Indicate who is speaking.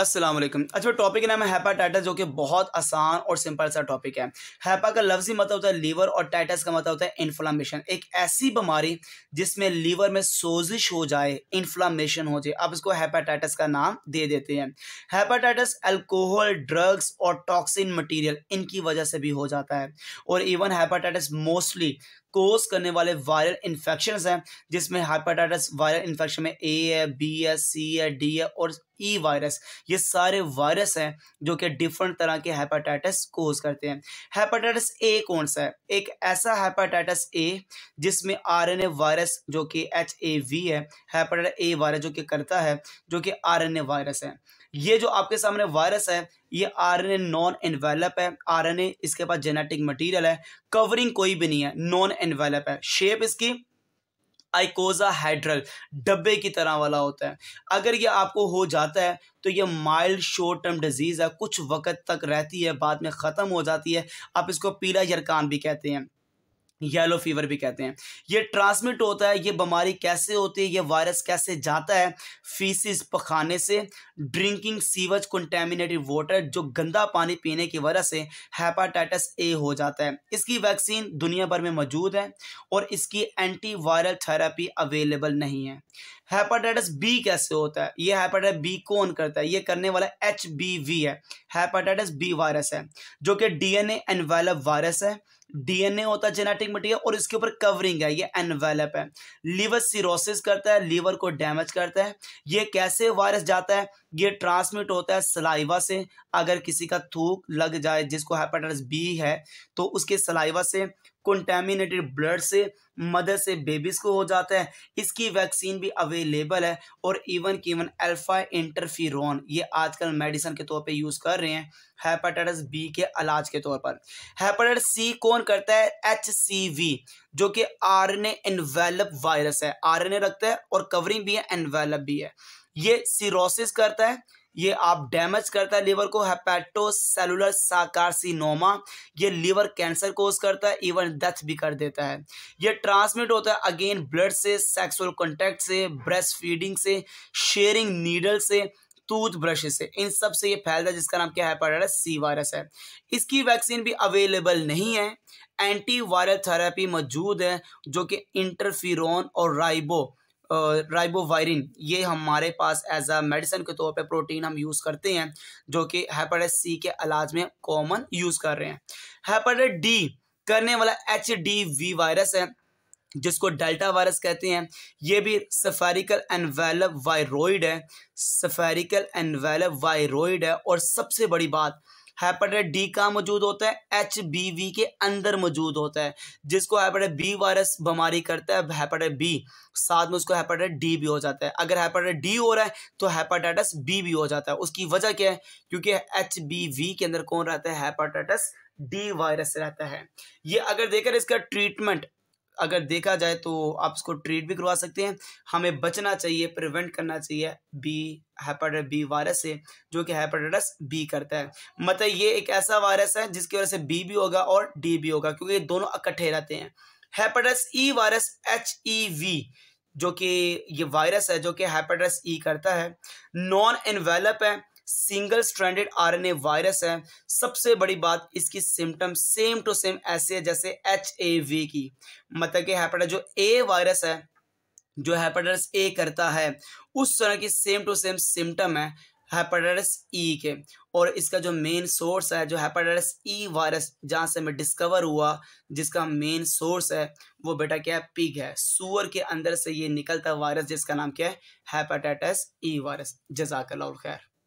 Speaker 1: असलम अच्छा टॉपिक का नाम है हेपाटाइटिस जो कि बहुत आसान और सिंपल सा टॉपिक है हेपा का लफ्जी मतलब होता है लीवर और टाइटस का मतलब होता है इन्फ्लामेशन एक ऐसी बीमारी जिसमें लीवर में सोजिश हो जाए इन्फ्लामेशन हो जाए आप इसको हेपाटाइटिस का नाम दे देते हैं हेपाटाइटिस अल्कोहल ड्रग्स और टॉक्सिन मटीरियल इनकी वजह से भी हो जाता है और इवन हेपाटाइटिस मोस्टली कोस करने वाले वायरल इन्फेक्शन हैं जिसमें हाइपाटाइटिस वायरल इन्फेक्शन में ए है बी है सी है डी है और ई e वायरस ये सारे वायरस हैं जो कि डिफरेंट तरह के हेपाटाइटिस कोज करते हैं हेपाटाइटिस ए कौन सा है एक ऐसा हेपाटाइटिस ए जिसमें आरएनए वायरस जो कि एच ए वी है हेपाटाइटिस ए वायरस जो कि करता है जो कि आरएनए वायरस है ये जो आपके सामने वायरस है ये आरएनए नॉन एनवेलप है आरएनए इसके पास जेनेटिक मटेरियल है कवरिंग कोई भी नहीं है नॉन एनवेलप है शेप इसकी आइकोजा हाइड्रल डब्बे की तरह वाला होता है अगर ये आपको हो जाता है तो ये माइल्ड शॉर्ट टर्म डिजीज़ है कुछ वक्त तक रहती है बाद में ख़त्म हो जाती है आप इसको पीला यरकान भी कहते हैं येलो फीवर भी कहते हैं ये ट्रांसमिट होता है ये बीमारी कैसे होती है ये वायरस कैसे जाता है फीसिस पखाने से ड्रिंकिंग सीवज कंटेमिनेटेड वाटर जो गंदा पानी पीने की वजह से हेपाटाइटिस ए हो जाता है इसकी वैक्सीन दुनिया भर में मौजूद है और इसकी एंटीवायरल थेरेपी अवेलेबल नहीं है हेपाटाइटिस बी कैसे होता है ये हेपाटाइटिस बी कौन करता है ये करने वाला एच है हेपाटाइटिस बी वायरस है जो कि डी एन वायरस है डीएनए होता है जेनेटिक मटीरियल और इसके ऊपर कवरिंग है ये एनवेलप है लीवर सिरोसिस करता है लीवर को डैमेज करता है ये कैसे वायरस जाता है ये ट्रांसमिट होता है सलाइवा से अगर किसी का थूक लग जाए जिसको हेपेटाइटिस बी है तो उसके सलाइवा से कंटेमिनेटेड ब्लड से मदर से बेबीज़ को हो जाता है इसकी वैक्सीन भी अवेलेबल है और इवन की इवन अल्फ़ा इंटरफीरोन ये आजकल मेडिसिन के तौर पे यूज़ कर रहे हैं हेपाटाइटिस बी के इलाज के तौर पर हेपाटाइटिस सी कौन करता है एच सी वी जो कि आर एन एनवेलप वायरस है आर एन ए रखता है और कवरिंग भी है एनवेलप भी है ये सीरोसिस करता है ये आप डैमेज करता है लीवर को हेपेटोसेलुलर साकारसिनोमा ये लीवर कैंसर कोज करता है इवन डेथ भी कर देता है ये ट्रांसमिट होता है अगेन ब्लड से सेक्सुअल कॉन्टैक्ट से ब्रेस्ट फीडिंग से शेयरिंग नीडल से टूथ ब्रश से इन सब से ये फैलता है जिसका नाम क्या है सी वायरस है इसकी वैक्सीन भी अवेलेबल नहीं है एंटी वायरल थेरेपी मौजूद है जो कि इंटरफिरोन और राइबो राइबोवायरिन ये हमारे पास एज अ मेडिसिन के तौर पे प्रोटीन हम यूज़ करते हैं जो कि हेपाटाइटिस सी के इलाज में कॉमन यूज़ कर रहे हैं हेपाटाइटिस डी करने वाला एच डी वी वायरस है जिसको डेल्टा वायरस कहते हैं ये भी सफेरिकल एनवेल वायरोइड है सफेरिकल एनवेल वायरोइड है और सबसे बड़ी बात हेपेटाइट डी कहाँ मौजूद होता है एच बी वी के अंदर मौजूद होता है जिसको हेपेटाइट बी वायरस बीमारी करता है हेपेटाइट बी साथ में उसको हेपेटाइट डी भी हो जाता है अगर हेपेटाइट डी हो रहा है तो हेपेटाइटिस बी भी हो जाता है उसकी वजह क्या है क्योंकि एच बी वी के अंदर कौन रहता है हेपेटाइटिस डी वायरस रहता है ये अगर देखें इसका ट्रीटमेंट अगर देखा जाए तो आप उसको ट्रीट भी करवा सकते हैं हमें बचना चाहिए प्रिवेंट करना चाहिए बी हेपाटाइट बी वायरस से जो कि हेपाटाइटस बी करता है मतलब ये एक ऐसा वायरस है जिसकी वजह से बी भी होगा और डी भी होगा क्योंकि ये दोनों इकट्ठे रहते हैं hepatitis E virus H E V जो कि ये वायरस है जो कि हेपाटाइटिस ई e करता है नॉन इन्वेलप है सिंगल स्ट्रैंडेड आरएनए वायरस है सबसे बड़ी बात इसकी सिम्टम सेम टू सेम ऐसे है जैसे एच ए वी की मतलब कि हेपेटाइटिस जो ए वायरस है जो हेपेटाइटिस ए करता है उस तरह की सेम टू सेम सिम्टम है हेपेटाइटिस ई e के और इसका जो मेन सोर्स है जो हेपेटाइटिस ई e वायरस जहाँ से हमें डिस्कवर हुआ जिसका मेन सोर्स है वो बेटा क्या है पिग है सूअर के अंदर से ये निकलता वायरस जिसका नाम क्या है हेपेटाइटिस ई वायरस जजाकल्ला खैर